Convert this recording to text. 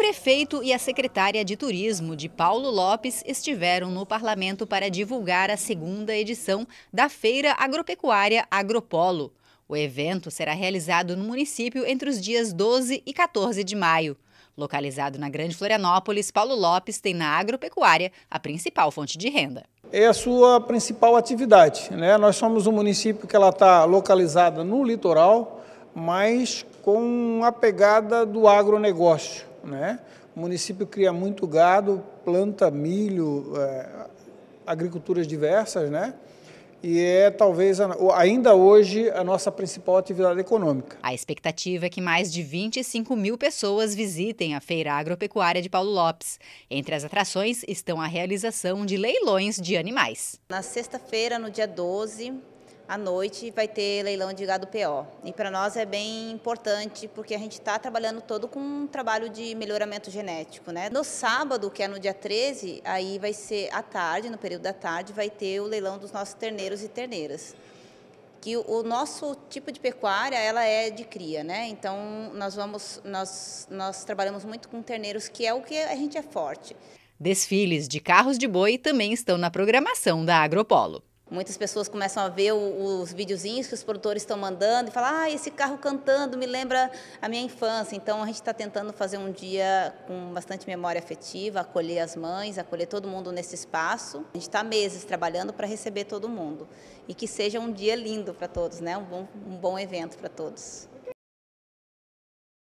prefeito e a secretária de Turismo de Paulo Lopes estiveram no parlamento para divulgar a segunda edição da Feira Agropecuária Agropolo. O evento será realizado no município entre os dias 12 e 14 de maio. Localizado na Grande Florianópolis, Paulo Lopes tem na agropecuária a principal fonte de renda. É a sua principal atividade. Né? Nós somos um município que ela está localizada no litoral, mas com a pegada do agronegócio. Né? O município cria muito gado, planta milho, é, agriculturas diversas, né? e é talvez ainda hoje a nossa principal atividade econômica. A expectativa é que mais de 25 mil pessoas visitem a Feira Agropecuária de Paulo Lopes. Entre as atrações estão a realização de leilões de animais. Na sexta-feira, no dia 12, à noite vai ter leilão de gado PO. E para nós é bem importante porque a gente está trabalhando todo com um trabalho de melhoramento genético. Né? No sábado, que é no dia 13, aí vai ser à tarde, no período da tarde, vai ter o leilão dos nossos terneiros e terneiras. Que o nosso tipo de pecuária ela é de cria, né? Então nós vamos, nós, nós trabalhamos muito com terneiros, que é o que a gente é forte. Desfiles de carros de boi também estão na programação da Agropolo. Muitas pessoas começam a ver os videozinhos que os produtores estão mandando e falam: ah, esse carro cantando me lembra a minha infância. Então a gente está tentando fazer um dia com bastante memória afetiva, acolher as mães, acolher todo mundo nesse espaço. A gente está meses trabalhando para receber todo mundo e que seja um dia lindo para todos, né? Um bom, um bom evento para todos.